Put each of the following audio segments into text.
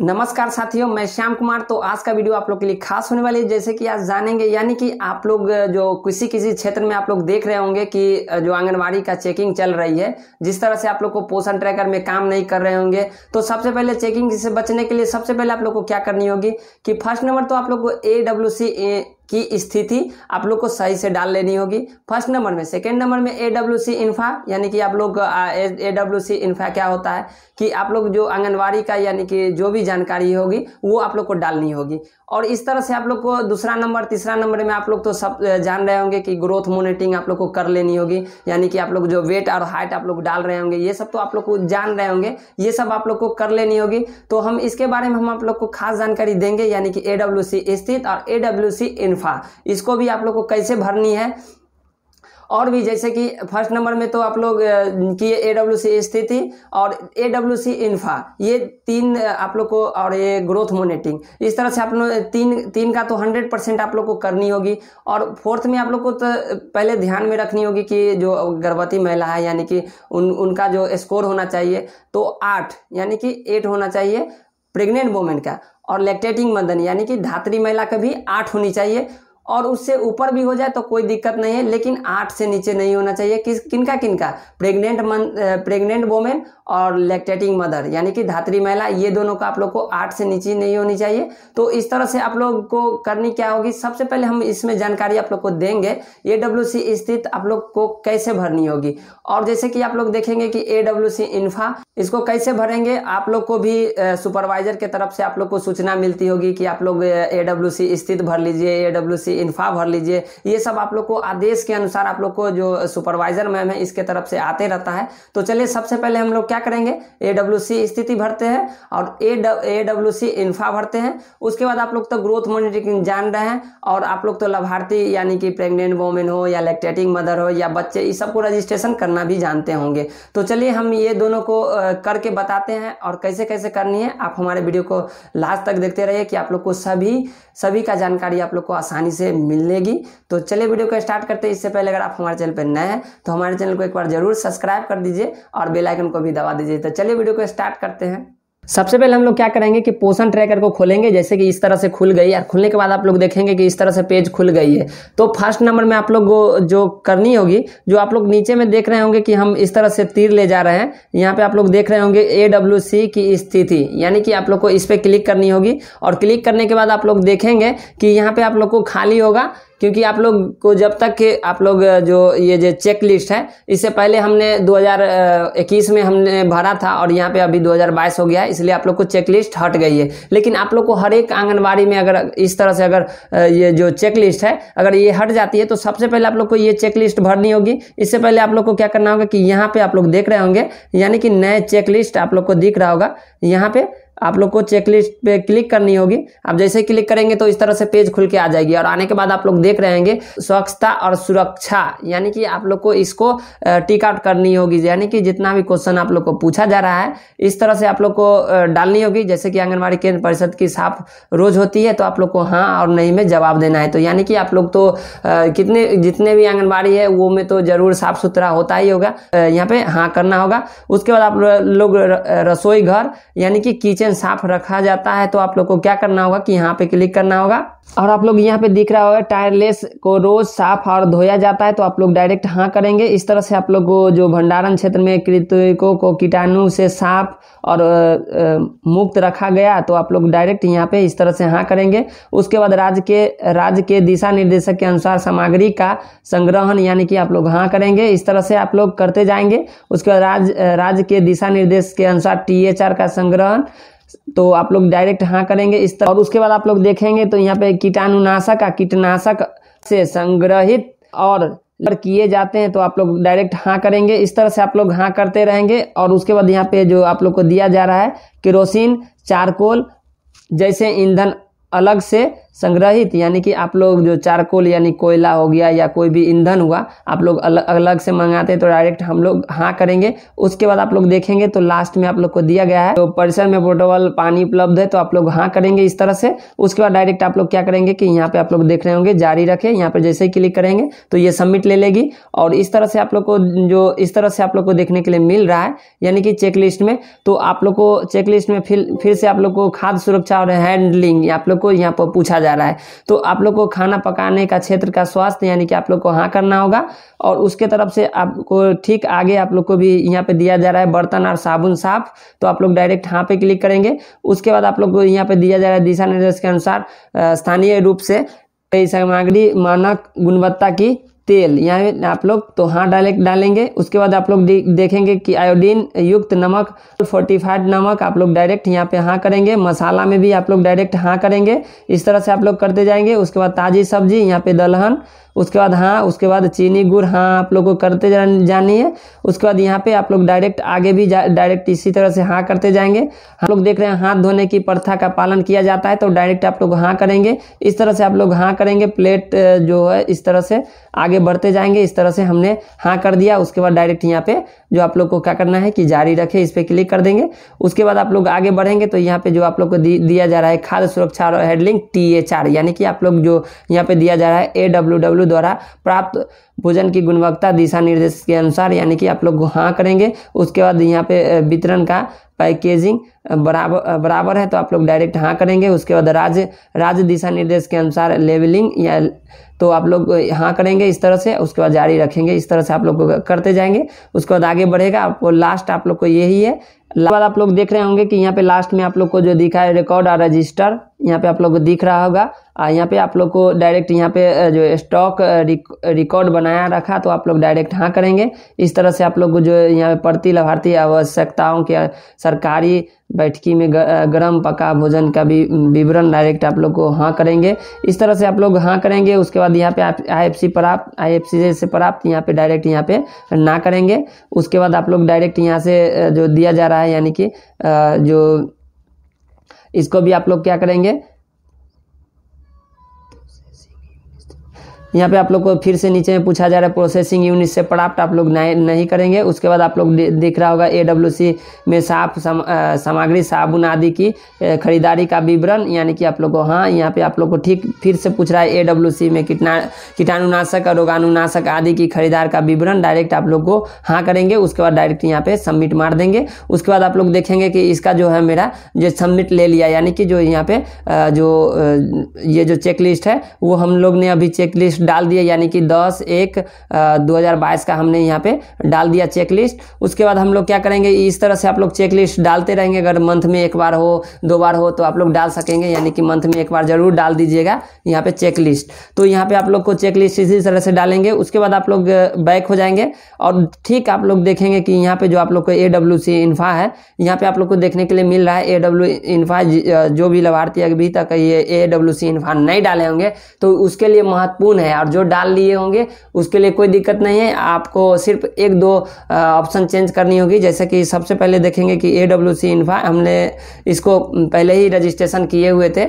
नमस्कार साथियों मैं श्याम कुमार तो आज का वीडियो आप लोग के लिए खास होने वाली है जैसे कि आज जानेंगे यानी कि आप लोग जो किसी किसी क्षेत्र में आप लोग देख रहे होंगे कि जो आंगनवाड़ी का चेकिंग चल रही है जिस तरह से आप लोग को पोषण ट्रैकर में काम नहीं कर रहे होंगे तो सबसे पहले चेकिंग से बचने के लिए सबसे पहले आप लोग को क्या करनी होगी कि फर्स्ट नंबर तो आप लोग को ए की स्थिति आप लोग को सही से डाल लेनी होगी फर्स्ट नंबर में सेकेंड नंबर में ए डब्ल्यू सी इन्फा यानी कि आप लोग ए डब्ल्यू सी इन्फा क्या होता है कि आप लोग जो आंगनवाड़ी का यानी कि जो भी जानकारी होगी वो आप लोग को डालनी होगी और इस तरह से आप लोग को दूसरा नंबर तीसरा नंबर में आप लोग तो सब जान रहे होंगे कि ग्रोथ मोनिटरिंग आप लोग को कर लेनी होगी यानी कि आप लोग जो वेट और हाइट आप लोग डाल रहे होंगे ये सब तो आप लोग को जान रहे होंगे ये सब आप लोग को कर लेनी होगी तो हम इसके बारे में हम आप लोग को खास जानकारी देंगे यानी कि ए डब्ल्यू सी स्थित और ए डब्ल्यू सी अल्फा इसको भी आप लोग को कैसे भरनी है और भी जैसे कि फर्स्ट नंबर में तो आप लोग की ए डब्ल्यू सी स्थिति और ए डब्ल्यू सी इन्फा ये तीन आप लोग को और ये ग्रोथ मोनेटिंग इस तरह से आप लोग तीन तीन का तो हंड्रेड परसेंट आप लोग को करनी होगी और फोर्थ में आप लोग को तो पहले ध्यान में रखनी होगी कि जो गर्भवती महिला है यानी कि उन उनका जो स्कोर होना चाहिए तो आठ यानी कि एट होना चाहिए प्रेग्नेंट वोमेन का और लैक्टेटिंग मदन यानी कि धात्री महिला का भी आठ होनी चाहिए और उससे ऊपर भी हो जाए तो कोई दिक्कत नहीं है लेकिन आठ से नीचे नहीं होना चाहिए किस किनका किनका प्रेग्नेंट मन प्रेग्नेंट वोमेन और लैक्टेटिंग मदर यानी कि धात्री महिला ये दोनों का आप लोग को आठ से नीचे नहीं होनी चाहिए तो इस तरह से आप लोग को करनी क्या होगी सबसे पहले हम इसमें जानकारी आप लोग को देंगे ए डब्ल्यू सी स्थित आप लोग को कैसे भरनी होगी और जैसे कि आप लोग देखेंगे कि ए डब्ल्यू सी इन्फा इसको कैसे भरेंगे आप लोग को भी सुपरवाइजर के तरफ से आप लोग को सूचना मिलती होगी कि आप लोग ए डब्ल्यू सी स्थित भर लीजिए ए डब्ल्यू सी इन्फा भर लीजिए ये सब आप लोग को आदेश के अनुसार आप लोग को जो सुपरवाइजर मैम है इसके तरफ से आते रहता है तो चलिए सबसे पहले हम लोग क्या क्या करेंगे ए डब्ल्यू सी स्थिति भरते हैं और ए ए डब्ल्यू सी इन्फा भरते हैं उसके बाद आप लोग तो ग्रोथ मॉनिटरिंग जान रहे हैं और आप लोग तो लाभार्थी यानी कि प्रेग्नेंट वोमेन हो या लैक्टेटिंग मदर हो या बच्चे इस सबको रजिस्ट्रेशन करना भी जानते होंगे तो चलिए हम ये दोनों को करके बताते हैं और कैसे कैसे करनी है आप हमारे वीडियो को लास्ट तक देखते रहिए कि आप लोग को सभी सभी का जानकारी आप लोग को आसानी से मिलेगी तो चलिए वीडियो को स्टार्ट करते हैं इससे पहले अगर आप हमारे चैनल पर नए हैं तो हमारे चैनल को एक बार जरूर सब्सक्राइब कर दीजिए और बेल आइकन को भी दबा दबा दीजिए तो चलिए वीडियो को स्टार्ट करते हैं सबसे पहले हम लोग क्या करेंगे कि पोषण ट्रैकर को खोलेंगे जैसे कि इस तरह से खुल गई और खुलने के बाद आप लोग देखेंगे कि इस तरह से पेज खुल गई है तो फर्स्ट नंबर में आप लोग को जो करनी होगी जो आप लोग नीचे में देख रहे होंगे कि हम इस तरह से तीर ले जा रहे हैं यहाँ पे आप लोग देख रहे होंगे ए डब्ल्यू सी की स्थिति यानी कि आप लोग को इस पर क्लिक करनी होगी और क्लिक करने के बाद आप लोग देखेंगे कि यहाँ पे आप लोग को खाली होगा क्योंकि आप लोग को जब तक के आप लोग जो ये जो चेक लिस्ट है इससे पहले हमने 2021 में हमने भरा था और यहाँ पे अभी 2022 हो गया है इसलिए आप लोग को चेक लिस्ट हट गई है लेकिन आप लोग को हर एक आंगनबाड़ी में अगर इस तरह से अगर ये जो चेक लिस्ट है अगर ये हट जाती है तो सबसे पहले आप लोग को ये चेक लिस्ट भरनी होगी इससे पहले आप लोग को क्या करना होगा कि यहाँ पे आप लोग देख रहे होंगे यानी कि नए चेक लिस्ट आप लोग को दिख रहा होगा यहाँ पे आप लोग को चेकलिस्ट पे क्लिक करनी होगी आप जैसे क्लिक करेंगे तो इस तरह से पेज खुल के आ जाएगी और आने के बाद आप लोग देख रहे स्वच्छता और सुरक्षा यानी कि आप लोग को इसको टिक आउट करनी होगी यानी कि जितना भी क्वेश्चन आप लोग को पूछा जा रहा है इस तरह से आप लोग को डालनी होगी जैसे कि आंगनबाड़ी केंद्र परिषद की साफ रोज होती है तो आप लोग को हाँ और नहीं में जवाब देना है तो यानी कि आप लोग तो कितने जितने भी आंगनबाड़ी है वो में तो जरूर साफ सुथरा होता ही होगा यहाँ पे हाँ करना होगा उसके बाद आप लोग रसोई घर यानी कि किचन ऑक्सीजन साफ रखा जाता है तो आप लोग को क्या करना होगा कि यहाँ पे क्लिक करना होगा और आप लोग यहाँ पे दिख रहा होगा टायरलेस को रोज साफ और धोया जाता है तो आप लोग डायरेक्ट हाँ करेंगे इस तरह से आप लोग को जो भंडारण क्षेत्र में कृतकों को कीटाणु से साफ और मुक्त रखा गया तो आप लोग डायरेक्ट यहाँ पे इस तरह से हाँ करेंगे उसके बाद राज्य के राज्य के दिशा निर्देशक के अनुसार सामग्री का संग्रहण यानी कि आप लोग हाँ करेंगे इस तरह से आप लोग करते जाएंगे उसके बाद राज्य राज्य के दिशा निर्देश के अनुसार टी का संग्रहण तो आप लोग डायरेक्ट हाँ करेंगे इस तरह और उसके बाद आप लोग देखेंगे तो यहाँ पे कीटाणुनाशक का कीटनाशक से संग्रहित और किए जाते हैं तो आप लोग डायरेक्ट हाँ करेंगे इस तरह से आप लोग हाँ करते रहेंगे और उसके बाद यहाँ पे जो आप लोग को दिया जा रहा है किरोसिन चारकोल जैसे ईंधन अलग से संग्रहित यानी कि आप लोग जो चारकोल यानी कोयला हो गया या कोई भी ईंधन हुआ आप लोग अलग अलग से मंगाते हैं तो डायरेक्ट हम लोग हाँ करेंगे उसके बाद आप लोग देखेंगे तो लास्ट में आप लोग को दिया गया है तो परिसर में पोर्टेबल पानी उपलब्ध है तो आप लोग हाँ करेंगे इस तरह से उसके बाद डायरेक्ट आप लोग क्या करेंगे कि यहाँ पे आप लोग देख रहे होंगे जारी रखें यहाँ पर जैसे ही क्लिक करेंगे तो ये सबमिट ले लेगी और इस तरह से आप लोग को जो इस तरह से आप लोग को देखने के लिए मिल रहा है यानी कि चेकलिस्ट में तो आप लोग को चेकलिस्ट में फिर फिर से आप लोग को खाद्य सुरक्षा और हैंडलिंग आप लोग को यहाँ पर पूछा पूछा जा रहा है तो आप लोग को खाना पकाने का क्षेत्र का स्वास्थ्य यानी कि आप लोग को हाँ करना होगा और उसके तरफ से आपको ठीक आगे आप लोग को भी यहाँ पे दिया जा रहा है बर्तन और साबुन साफ तो आप लोग डायरेक्ट हाँ पे क्लिक करेंगे उसके बाद आप लोग को यहाँ पे दिया जा रहा है दिशा निर्देश के अनुसार स्थानीय रूप से कई सामग्री मानक गुणवत्ता की तेल यहाँ आप लोग तो हाँ डाले डालेंगे उसके बाद आप लोग देखेंगे कि आयोडीन युक्त नमक फोर्टिफाइड नमक आप लोग डायरेक्ट यहाँ पे हाँ करेंगे मसाला में भी आप लोग डायरेक्ट हाँ करेंगे इस तरह से आप लोग करते जाएंगे उसके बाद ताज़ी सब्जी यहाँ पे दलहन उसके बाद हाँ उसके बाद चीनी गुड़ हाँ आप लोग को करते जानी है उसके बाद यहाँ पे आप लोग डायरेक्ट आगे भी डायरेक्ट इसी तरह से हाँ करते जाएंगे हम लोग देख रहे हैं हाथ धोने की प्रथा का पालन किया जाता है तो डायरेक्ट आप लोग हाँ करेंगे इस तरह से आप लोग हाँ करेंगे प्लेट जो है इस तरह से आगे आगे बढ़ते जाएंगे इस तरह से हमने हाँ कर दिया उसके बाद डायरेक्ट यहाँ पे जो आप लोग को क्या करना है कि जारी रखे इस पर क्लिक कर देंगे उसके बाद आप लोग आगे बढ़ेंगे तो यहाँ पे जो आप लोग को दिया जा रहा है खाद्य सुरक्षा हेडलिंग टी यानी कि आप लोग जो यहाँ पे दिया जा रहा है ए द्वारा प्राप्त भोजन की गुणवत्ता दिशा निर्देश के अनुसार यानी कि आप लोग हाँ करेंगे उसके बाद यहाँ पे वितरण का पैकेजिंग बराबर बराबर है तो आप लोग डायरेक्ट हाँ करेंगे उसके बाद राज्य राज्य दिशा निर्देश के अनुसार लेवलिंग या तो आप लोग हाँ करेंगे इस तरह से उसके बाद जारी रखेंगे इस तरह से आप लोग करते जाएंगे उसके बाद आगे बढ़ेगा आपको लास्ट आप लोग को यही है बाद आप लोग देख रहे होंगे कि यहाँ पे लास्ट में आप लोग को जो दिखा है रिकॉर्ड और रजिस्टर यहाँ पे आप लोग को दिख रहा होगा और यहाँ पे आप लोग को डायरेक्ट यहाँ पे जो स्टॉक रिकॉर्ड बनाया रखा तो आप लोग डायरेक्ट हाँ करेंगे इस तरह से आप लोग को जो यहाँ पे प्रति लाभार्थी आवश्यकताओं के सरकारी बैठकी में गर्म पका भोजन का भी विवरण डायरेक्ट आप लोग को हाँ करेंगे इस तरह से आप लोग हाँ करेंगे उसके बाद यहाँ पे आप आई एफ सी प्राप्त आई एफ सी से प्राप्त यहाँ पे डायरेक्ट यहाँ पे ना करेंगे उसके बाद आप लोग डायरेक्ट यहाँ से जो दिया जा रहा है यानी कि जो इसको भी आप लोग क्या करेंगे यहाँ पे आप लोग को फिर से नीचे में पूछा जा रहा है प्रोसेसिंग यूनिट से प्राप्त आप लोग नहीं करेंगे उसके बाद आप लोग दिख रहा होगा ए में साफ सम, सामग्री साबुन आदि की खरीदारी का विवरण यानी कि आप लोग को हाँ यहाँ पे आप लोग को ठीक फिर से पूछ रहा है ए में कितना कीटाणुनाशक और रोगाणुनाशक आदि की खरीदार का विवरण डायरेक्ट आप लोग को हाँ करेंगे उसके बाद डायरेक्ट यहाँ पे सबमिट मार देंगे उसके बाद आप लोग देखेंगे कि इसका जो है मेरा जो सबमिट ले लिया यानी कि जो यहाँ पे जो ये जो चेक लिस्ट है वो हम लोग ने अभी चेक लिस्ट डाल दिया यानी कि दस एक दो हज़ार बाईस का हमने यहाँ पे डाल दिया चेक लिस्ट उसके बाद हम लोग क्या करेंगे इस तरह से आप लोग चेक लिस्ट डालते रहेंगे अगर मंथ में एक बार हो दो बार हो तो आप लोग डाल सकेंगे यानी कि मंथ में एक बार जरूर डाल दीजिएगा यहाँ पे चेक लिस्ट तो यहाँ पे आप लोग को चेक लिस्ट इसी तरह से डालेंगे उसके बाद आप लोग बैक हो जाएंगे और ठीक आप लोग देखेंगे कि यहाँ पे जो आप लोग को ए डब्ल्यू सी इन्फा है यहाँ पे आप लोग को देखने के लिए मिल रहा है ए डब्ल्यू इन्फा जो भी लाभार्थी अभी तक ये ए डब्ल्यू सी इन्फा नहीं डाले होंगे तो उसके लिए महत्वपूर्ण है हैं और जो डाल लिए होंगे उसके लिए कोई दिक्कत नहीं है आपको सिर्फ एक दो ऑप्शन चेंज करनी होगी जैसे कि सबसे पहले देखेंगे कि ए डब्ल्यू सी इन्फा हमने इसको पहले ही रजिस्ट्रेशन किए हुए थे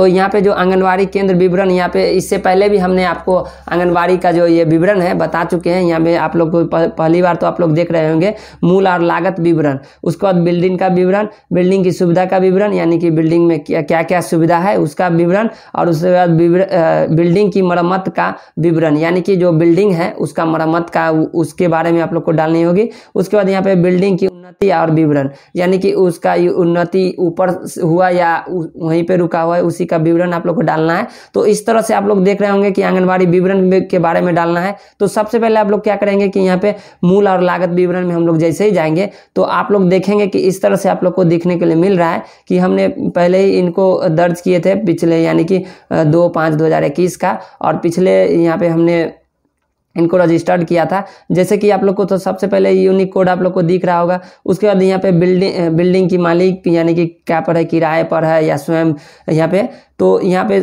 तो यहाँ पे जो आंगनवाड़ी केंद्र विवरण यहाँ पे इससे पहले भी हमने आपको आंगनवाड़ी का जो ये विवरण है बता चुके हैं यहाँ पे आप लोग पहली बार तो आप लोग देख रहे होंगे मूल और लागत विवरण उसके बाद बिल्डिंग का विवरण बिल्डिंग की सुविधा का विवरण यानी कि बिल्डिंग में क्या क्या, क्या सुविधा है उसका विवरण और उसके बाद बिल्डिंग की मरम्मत का विवरण यानी कि जो बिल्डिंग है उसका मरम्मत का उसके बारे में आप लोग को डालनी होगी उसके बाद यहाँ पे बिल्डिंग की उन्नति और विवरण यानी कि उसका उन्नति ऊपर हुआ या वहीं पे रुका हुआ है उसी का विवरण आप लोग को डालना है तो इस तरह से आप लोग देख रहे होंगे कि आंगनबाड़ी विवरण के बारे में डालना है तो सबसे पहले आप लोग क्या करेंगे कि यहाँ पे मूल और लागत विवरण में हम लोग जैसे ही जाएंगे तो आप लोग देखेंगे कि इस तरह से आप लोग को दिखने के लिए मिल रहा है कि हमने पहले ही इनको दर्ज किए थे पिछले यानी कि दो पाँच दो का और पिछले यहाँ पे हमने इनको रजिस्टर्ड किया था जैसे कि आप लोग को तो सबसे पहले यूनिक कोड आप लोग को दिख रहा होगा उसके बाद यहाँ पे बिल्डिंग बिल्डिंग की मालिक यानी कि क्या पर है किराए पर है या स्वयं यहाँ पे तो यहाँ पे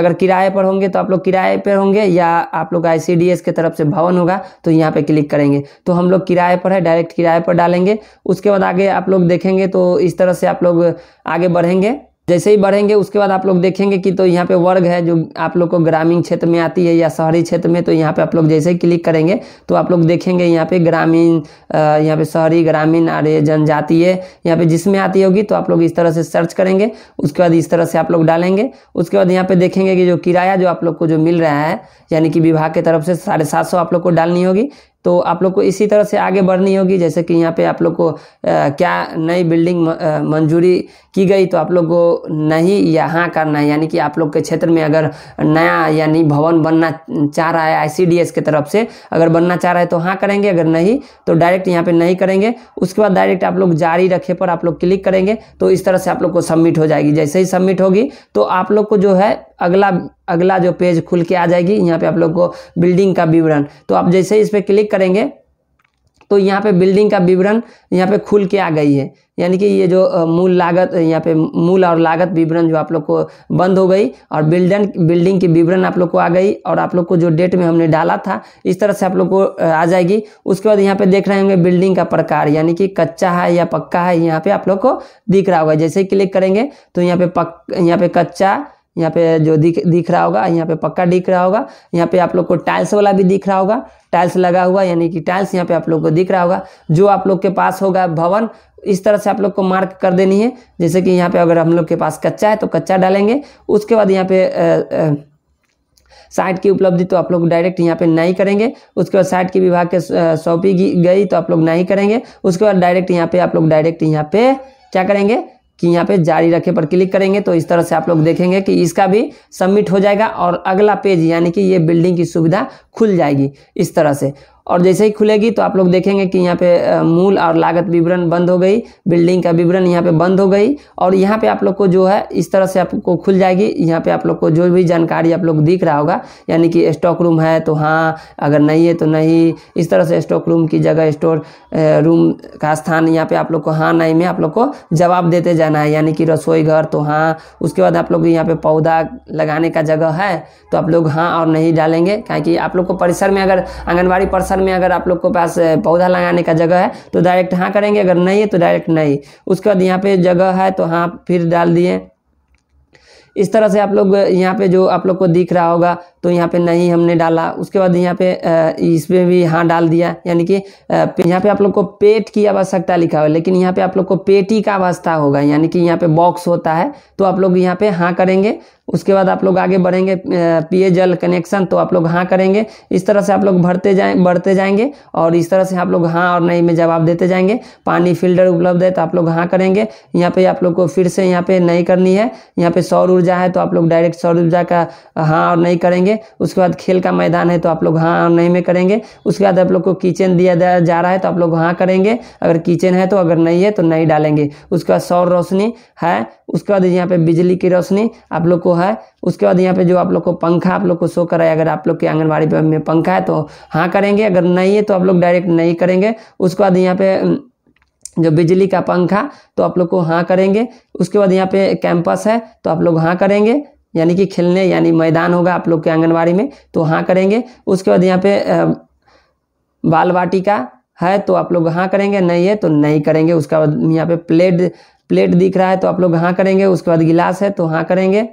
अगर किराए पर होंगे तो आप लोग किराए पर होंगे या आप लोग आई के तरफ से भवन होगा तो यहाँ पे क्लिक करेंगे तो हम लोग किराए पर है डायरेक्ट किराए पर डालेंगे उसके बाद आगे आप लोग देखेंगे तो इस तरह से आप लोग आगे बढ़ेंगे जैसे ही बढ़ेंगे उसके बाद आप लोग देखेंगे कि तो यहाँ पे वर्ग है जो आप लोग को ग्रामीण क्षेत्र में आती है या शहरी क्षेत्र में तो यहाँ पे आप लोग जैसे ही क्लिक करेंगे तो आप लोग देखेंगे यहाँ पे ग्रामीण यहाँ पे शहरी ग्रामीण और जनजातीय यहाँ पे जिसमें आती होगी तो आप लोग इस तरह से सर्च करेंगे उसके बाद इस तरह से आप लोग डालेंगे उसके बाद यहाँ पे देखेंगे कि जो किराया जो आप लोग को जो मिल रहा है यानी कि विभाग की तरफ से साढ़े सात सौ आप लोग को डालनी होगी तो आप लोग को इसी तरह से आगे बढ़नी होगी जैसे कि यहाँ पे आप लोग को आ, क्या नई बिल्डिंग मंजूरी की गई तो आप लोग को नहीं यहाँ करना है यानी कि आप लोग के क्षेत्र में अगर नया यानी भवन बनना चाह रहा है आईसीडीएस की तरफ से अगर बनना चाह रहा है तो हाँ करेंगे अगर नहीं तो डायरेक्ट यहाँ पर नहीं करेंगे उसके बाद डायरेक्ट आप लोग जारी रखे पर आप लोग क्लिक करेंगे तो इस तरह से आप लोग को सबमिट हो जाएगी जैसे ही सबमिट होगी तो आप लोग को जो है अगला अगला जो पेज खुल के आ जाएगी यहाँ पे आप लोग को बिल्डिंग का विवरण तो आप जैसे इस पर क्लिक करेंगे तो यहाँ पे बिल्डिंग का विवरण यहाँ पे खुल के आ गई है यानी कि ये जो मूल लागत यहाँ पे मूल और लागत विवरण जो आप लोग को बंद हो गई और बिल्डन बिल्डिंग की विवरण आप लोग को आ गई और आप लोग को जो डेट में हमने डाला था इस तरह से आप लोग को आ जाएगी उसके बाद यहाँ पे देख रहे होंगे बिल्डिंग का प्रकार यानी कि कच्चा है या पक्का है यहाँ पे आप लोग को दिख रहा होगा जैसे ही क्लिक करेंगे तो यहाँ पे पक यहाँ पे कच्चा यहाँ पे जो दिख दिख रहा होगा यहाँ पे पक्का दिख रहा होगा यहाँ पे आप लोग को टाइल्स वाला भी दिख रहा होगा टाइल्स लगा हुआ यानी कि टाइल्स यहाँ पे आप लोग को दिख रहा होगा जो आप लोग के पास होगा भवन इस तरह से आप लोग को मार्क कर देनी है जैसे कि यहाँ पे अगर हम लोग के पास कच्चा है तो कच्चा डालेंगे उसके बाद यहाँ पे साइट की उपलब्धि तो आप लोग डायरेक्ट यहाँ पे नहीं करेंगे उसके बाद साइट के विभाग के सौंपी गई तो आप लोग नहीं करेंगे उसके बाद डायरेक्ट यहाँ पे आप लोग डायरेक्ट यहाँ पे क्या करेंगे कि यहाँ पे जारी रखे पर क्लिक करेंगे तो इस तरह से आप लोग देखेंगे कि इसका भी सबमिट हो जाएगा और अगला पेज यानी कि ये बिल्डिंग की सुविधा खुल जाएगी इस तरह से और जैसे ही खुलेगी तो आप लोग देखेंगे कि यहाँ पे मूल और लागत विवरण बंद हो गई बिल्डिंग का विवरण यहाँ पे बंद हो गई और यहाँ पे आप लोग को जो है इस तरह से आपको खुल जाएगी यहाँ पे आप लोग को जो भी जानकारी आप लोग दिख रहा होगा यानी कि स्टॉक रूम है तो हाँ अगर नहीं है तो नहीं इस तरह से स्टॉक रूम की जगह स्टोर रूम का स्थान यहाँ पे आप लोग को हाँ नहीं में आप लोग को जवाब देते जाना है यानी कि रसोई घर तो हाँ उसके बाद आप लोग यहाँ पे पौधा लगाने का जगह है तो आप लोग हाँ और नहीं डालेंगे क्या कि आप लोग को परिसर में अगर आंगनबाड़ी परिसर में अगर आप लोग को पास पौधा लगाने का जगह है तो डायरेक्ट हाँ करेंगे अगर नहीं है तो डायरेक्ट नहीं उसके बाद यहाँ पे जगह है तो हाँ फिर डाल दिए इस तरह से आप लोग यहाँ पे जो आप लोग को दिख रहा होगा तो यहाँ पे नहीं हमने डाला उसके बाद यहाँ पे इसमें भी हाँ डाल दिया यानी कि यहाँ पे आप लोग को पेट की आवश्यकता लिखा हुआ है लेकिन यहाँ पे आप लोग को पेटी का अवस्था होगा यानी कि यहाँ पे बॉक्स होता है तो आप लोग यहाँ पे हाँ करेंगे उसके बाद आप लोग आगे बढ़ेंगे पिए जल कनेक्शन तो आप लोग हाँ करेंगे इस तरह से आप लोग भरते जाए बढ़ते जाएंगे और इस तरह से आप लोग हाँ और नहीं में जवाब देते जाएंगे पानी फिल्टर उपलब्ध है तो आप लोग हाँ करेंगे यहाँ पे आप लोग को फिर से यहाँ पे नहीं करनी है यहाँ पे सौर ऊर्जा है तो आप लोग डायरेक्ट सौर ऊर्जा का हाँ और नहीं करेंगे करेंगे उसके बाद खेल का मैदान है तो आप लोग हाँ नहीं में करेंगे उसके बाद आप लोग को किचन दिया जा रहा है तो आप लोग हाँ करेंगे अगर किचन है तो अगर नहीं है तो नहीं डालेंगे उसके बाद सौर रोशनी है उसके बाद यहाँ पे बिजली की रोशनी आप लोग को है उसके बाद यहाँ पे जो आप लोग को पंखा आप लोग को शो कराए अगर आप लोग के आंगनबाड़ी में पंखा है तो हाँ करेंगे अगर नहीं है तो आप लोग डायरेक्ट नहीं करेंगे उसके बाद यहाँ पे जो बिजली का पंखा तो आप लोग को हाँ करेंगे उसके बाद यहाँ पे कैंपस है तो आप लोग हाँ करेंगे यानी कि खेलने यानी मैदान होगा आप लोग के आंगनबाड़ी में तो हाँ करेंगे उसके बाद यहाँ पे बाल वाटिका है तो आप लोग हाँ करेंगे नहीं है तो नहीं करेंगे उसके बाद यहाँ पे प्लेट प्लेट दिख रहा है तो आप लोग हाँ करेंगे उसके बाद गिलास है तो हाँ करेंगे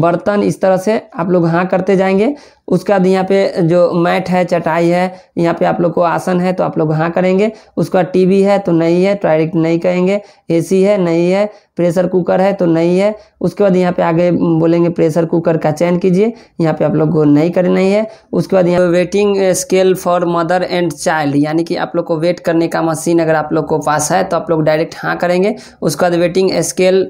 बर्तन इस तरह से आप लोग हाँ करते जाएंगे उसके बाद यहाँ पे जो मैट है चटाई है यहाँ पे आप लोग को आसन है तो आप लोग हाँ करेंगे उसके बाद टीवी है तो नहीं है डायरेक्ट नहीं कहेंगे एसी है नहीं है प्रेशर कुकर है तो नहीं है उसके बाद यहाँ पे आगे बोलेंगे प्रेशर कुकर का चयन कीजिए यहाँ पे आप लोग को नहीं कर नहीं है उसके बाद यहाँ पे weighting scale for mother and child यानी कि आप लोग को वेट करने का मशीन अगर आप लोग को पास है तो आप लोग डायरेक्ट हाँ करेंगे उसके बाद वेटिंग स्केल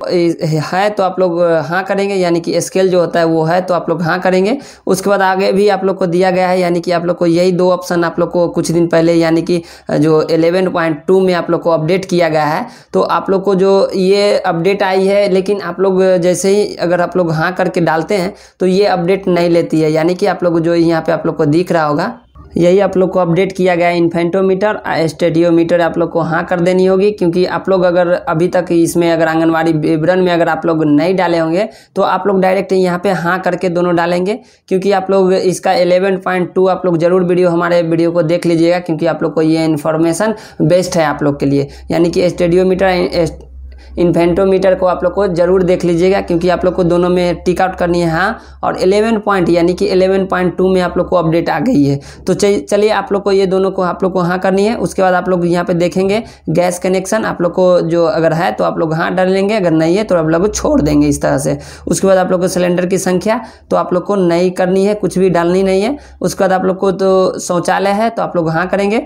है तो आप लोग हाँ करेंगे यानी कि स्केल जो होता है वो है तो आप लोग हाँ करेंगे उसके बाद आगे में भी आप लोग को दिया गया है यानी कि आप लोग को यही दो ऑप्शन आप लोग को कुछ दिन पहले यानी कि जो 11.2 में आप लोग को अपडेट किया गया है तो आप लोग को जो ये अपडेट आई है लेकिन आप लोग जैसे ही अगर आप लोग हाँ करके डालते हैं तो ये अपडेट नहीं लेती है यानी कि आप लोग जो यहाँ पर आप लोग को दिख रहा होगा यही आप लोग को अपडेट किया गया है इन्फेंटोमीटर स्टेडियोमीटर आप लोग को हाँ कर देनी होगी क्योंकि आप लोग अगर अभी तक इसमें अगर आंगनवाड़ी विवरण में अगर आप लोग नहीं डाले होंगे तो आप लोग डायरेक्ट यहाँ पे हाँ करके दोनों डालेंगे क्योंकि आप लोग इसका 11.2 आप लोग जरूर वीडियो हमारे वीडियो को देख लीजिएगा क्योंकि आप लोग को ये इन्फॉर्मेशन बेस्ट है आप लोग के लिए यानी कि स्टेडियोमीटर इन्वेंटोमीटर को आप लोग को जरूर देख लीजिएगा क्योंकि आप लोग को दोनों में टिक आउट करनी है हाँ और 11 पॉइंट यानी कि 11.2 में आप लोग को अपडेट आ गई है तो चलिए आप लोग को ये दोनों को आप लोग को हाँ करनी है उसके बाद आप लोग यहाँ पे देखेंगे गैस कनेक्शन आप लोग को जो अगर है तो आप लोग हाँ डाल लेंगे अगर नहीं है तो आप लोग छोड़ देंगे इस तरह से उसके बाद आप लोग को सिलेंडर की संख्या तो आप लोग को नहीं करनी है कुछ भी डालनी नहीं है उसके बाद आप लोग को तो शौचालय है तो आप लोग हाँ करेंगे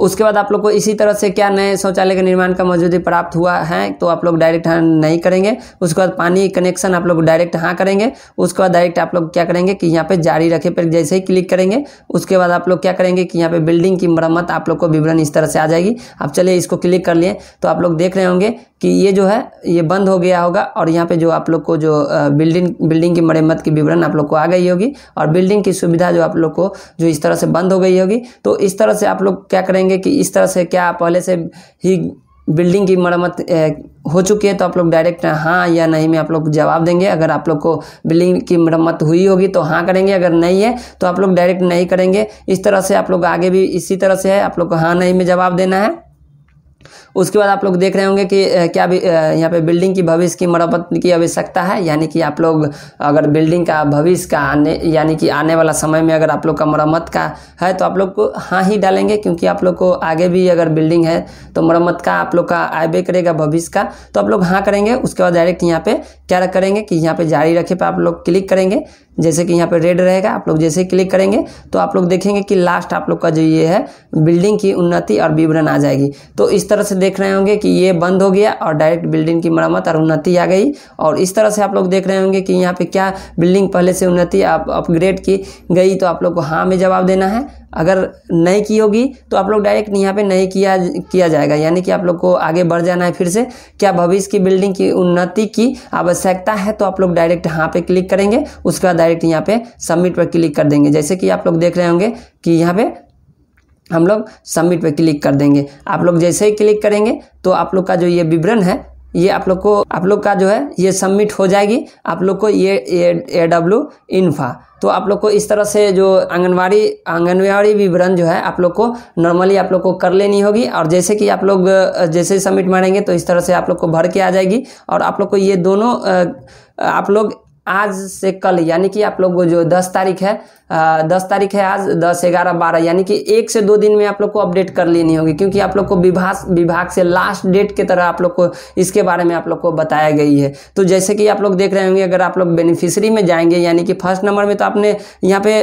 उसके बाद आप लोग को इसी तरह से क्या नए शौचालय के निर्माण का मौजूदगी प्राप्त हुआ है तो आप लोग डायरेक्ट हाँ नहीं करेंगे उसके बाद पानी कनेक्शन आप लोग डायरेक्ट हाँ करेंगे उसके बाद डायरेक्ट आप लोग क्या करेंगे कि यहाँ पे जारी रखे पर जैसे ही क्लिक करेंगे उसके बाद आप लोग क्या करेंगे कि यहाँ पे बिल्डिंग की मरम्मत आप लोग को विवरण इस तरह से आ जाएगी आप चलिए इसको क्लिक कर लिए तो आप लोग देख रहे होंगे कि ये जो है ये बंद हो गया होगा और यहाँ पे जो आप लोग को जो बिल्डिंग बिल्डिंग की मरम्मत की विवरण आप लोग को आ गई होगी और बिल्डिंग की सुविधा जो आप लोग को जो इस तरह से बंद हो गई होगी तो इस तरह से आप लोग क्या क्या करेंगे कि इस तरह से क्या पहले से ही बिल्डिंग की मरम्मत हो चुकी है तो आप लोग डायरेक्ट हाँ या नहीं में आप लोग जवाब देंगे अगर आप लोग को बिल्डिंग की मरम्मत हुई होगी तो हाँ करेंगे अगर नहीं है तो आप लोग डायरेक्ट नहीं करेंगे इस तरह से आप लोग आगे भी इसी तरह से है आप लोग को हाँ नहीं में जवाब देना है उसके बाद आप लोग देख रहे होंगे कि क्या यहाँ पे बिल्डिंग की भविष्य की मरम्मत की आवश्यकता है यानी कि आप लोग अगर बिल्डिंग का भविष्य का आने यानी कि आने वाला समय में अगर आप लोग का मरम्मत का है तो आप लोग को हाँ ही डालेंगे क्योंकि आप लोग को आगे भी अगर बिल्डिंग है तो मरम्मत का आप लोग का भी करेगा भविष्य का तो आप लोग हाँ करेंगे उसके बाद डायरेक्ट यहाँ पे क्या करेंगे कि यहाँ पे जारी रखे पे आप लोग क्लिक करेंगे जैसे कि यहाँ पे रेड रहेगा आप लोग जैसे क्लिक करेंगे तो आप लोग देखेंगे कि लास्ट आप लोग का जो ये है बिल्डिंग की उन्नति और विवरण आ जाएगी तो इस तरह से देख रहे होंगे कि ये बंद हो गया और डायरेक्ट बिल्डिंग की मरम्मत और उन्नति आ गई और इस तरह से आप लोग देख रहे होंगे कि यहाँ पे क्या बिल्डिंग पहले से उन्नति आप अपग्रेड की गई तो आप लोग को हाँ में जवाब देना है अगर नहीं की होगी तो आप लोग डायरेक्ट यहाँ पे नहीं किया किया जाएगा यानी कि आप लोग को आगे बढ़ जाना है फिर से क्या भविष्य की बिल्डिंग की उन्नति की आवश्यकता है तो आप लोग डायरेक्ट यहाँ पे क्लिक करेंगे उसका डायरेक्ट यहाँ पे सबमिट पर क्लिक कर देंगे जैसे कि आप लोग देख रहे होंगे कि यहाँ पे हम लोग सबमिट पे क्लिक कर देंगे आप लोग जैसे ही क्लिक करेंगे तो आप लोग का जो ये विवरण है ये आप लोग को आप लोग का जो है ये सबमिट हो जाएगी आप लोग को ये ए डब्ल्यू इन्फा तो आप लोग को इस तरह से जो आंगनवाड़ी आंगनवाड़ी विवरण जो है आप लोग को नॉर्मली आप लोग को कर लेनी होगी और जैसे कि आप लोग जैसे सबमिट मारेंगे तो इस तरह से आप लोग को भर के आ जाएगी और आप लोग को ये दोनों आप लोग आज से कल यानी कि आप लोग को जो दस तारीख है दस तारीख है आज दस ग्यारह बारह यानी कि एक से दो दिन में आप लोग को अपडेट कर लेनी होगी क्योंकि आप लोग को विभाग विभाग से लास्ट डेट के तरह आप लोग को इसके बारे में आप लोग को बताया गई है तो जैसे कि आप लोग देख रहे होंगे अगर आप लोग बेनिफिशरी में जाएंगे यानी कि फर्स्ट नंबर में तो आपने यहाँ पे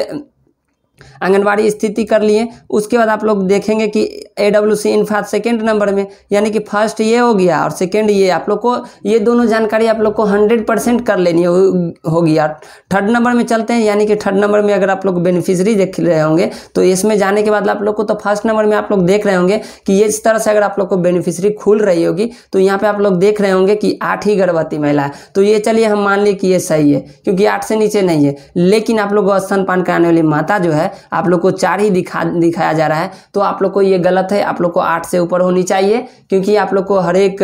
आंगनबाड़ी स्थिति कर लिए उसके बाद आप लोग देखेंगे कि ए डब्ल्यू सी इन्फा सेकेंड नंबर में यानी कि फर्स्ट ये हो गया और सेकेंड ये आप लोग को ये दोनों जानकारी आप लोग को हंड्रेड परसेंट कर लेनी होगी और थर्ड नंबर में चलते हैं यानी कि थर्ड नंबर में अगर आप लोग बेनिफिशरी देख रहे होंगे तो इसमें जाने के बाद आप लोग को तो फर्स्ट नंबर में आप लोग देख रहे होंगे कि इस तरह से अगर आप लोग को बेनिफिशरी खुल रही होगी तो यहाँ पर आप लोग देख रहे होंगे कि आठ ही गर्भवती महिला है तो ये चलिए हम मान लिए कि ये सही है क्योंकि आठ से नीचे नहीं है लेकिन आप लोग स्तनपान कराने वाली माता जो है आप लोग को चार ही दिखा दिखाया जा रहा है तो आप लोग को ये गलत है आप लोग को आठ से ऊपर होनी चाहिए क्योंकि आप लोग को हर एक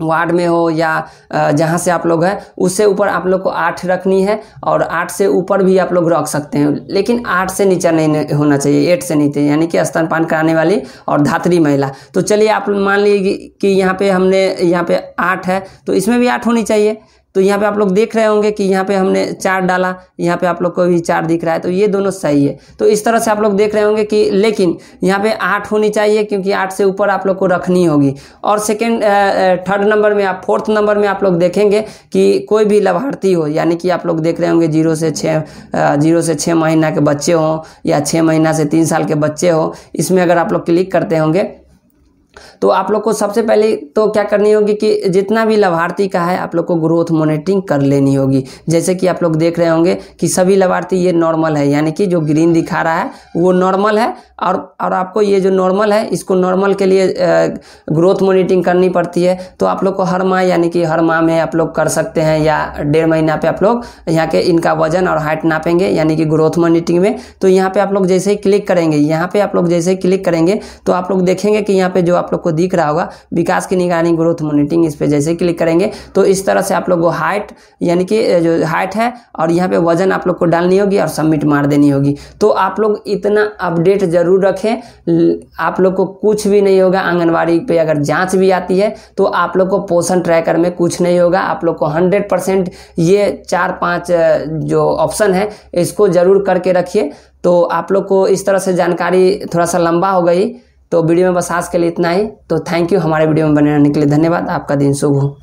वार्ड में हो या जहाँ से आप लोग हैं उससे ऊपर आप लोग को आठ रखनी है और आठ से ऊपर भी आप लोग रख सकते हैं लेकिन आठ से नीचे नहीं होना चाहिए एट से नीचे यानी कि स्तनपान कराने वाली और धात्री महिला तो चलिए आप मान लीजिए कि यहाँ पे हमने यहाँ पे आठ है तो इसमें भी आठ होनी चाहिए तो यहाँ पे आप लोग देख रहे होंगे कि यहाँ पे हमने चार डाला यहाँ पे आप लोग को भी चार दिख रहा है तो ये दोनों सही है तो इस तरह से आप लोग देख रहे होंगे कि लेकिन यहाँ पे आठ होनी चाहिए क्योंकि आठ से ऊपर आप लोग को रखनी होगी और सेकेंड थर्ड नंबर में आप फोर्थ नंबर में आप लोग देखेंगे कि कोई भी लाभार्थी हो यानी कि आप लोग देख रहे होंगे जीरो से छः जीरो से छः महीना के बच्चे हों या छः महीना से तीन साल के बच्चे हो इसमें अगर आप लोग क्लिक करते होंगे तो आप लोग को सबसे पहले तो क्या करनी होगी कि जितना भी लाभार्थी का है आप लोग को ग्रोथ मॉनिटरिंग कर लेनी होगी जैसे कि आप लोग देख रहे होंगे कि सभी लाभार्थी ये नॉर्मल है यानी कि जो ग्रीन दिखा रहा है वो नॉर्मल है और और आपको ये जो नॉर्मल है इसको नॉर्मल के लिए ग्रोथ मॉनिटरिंग करनी पड़ती है तो आप लोग को हर माह यानी कि हर माह में आप लोग कर सकते हैं या डेढ़ महीना पे आप लोग यहाँ के इनका वजन और हाइट नापेंगे यानी कि ग्रोथ मॉनिटरिंग में तो यहाँ पे आप लोग जैसे ही क्लिक करेंगे यहाँ पे आप लोग जैसे ही क्लिक करेंगे तो आप लोग देखेंगे कि यहाँ पे जो आप आप लोग को दिख रहा होगा विकास की निगरानी ग्रोथ मोनिटरिंग इस पर जैसे क्लिक करेंगे तो इस तरह से आप लोग को हाइट यानी कि जो हाइट है और यहाँ पे वजन आप लोग को डालनी होगी और सबमिट मार देनी होगी तो आप लोग इतना अपडेट जरूर रखें आप लोग को कुछ भी नहीं होगा आंगनबाड़ी पे अगर जांच भी आती है तो आप लोग को पोषण ट्रैकर में कुछ नहीं होगा आप लोग को 100 परसेंट ये चार पांच जो ऑप्शन है इसको ज़रूर करके रखिए तो आप लोग को इस तरह से जानकारी थोड़ा सा लंबा हो गई तो वीडियो में बस आज के लिए इतना ही तो थैंक यू हमारे वीडियो में बने रहने के लिए धन्यवाद आपका दिन शुभ हो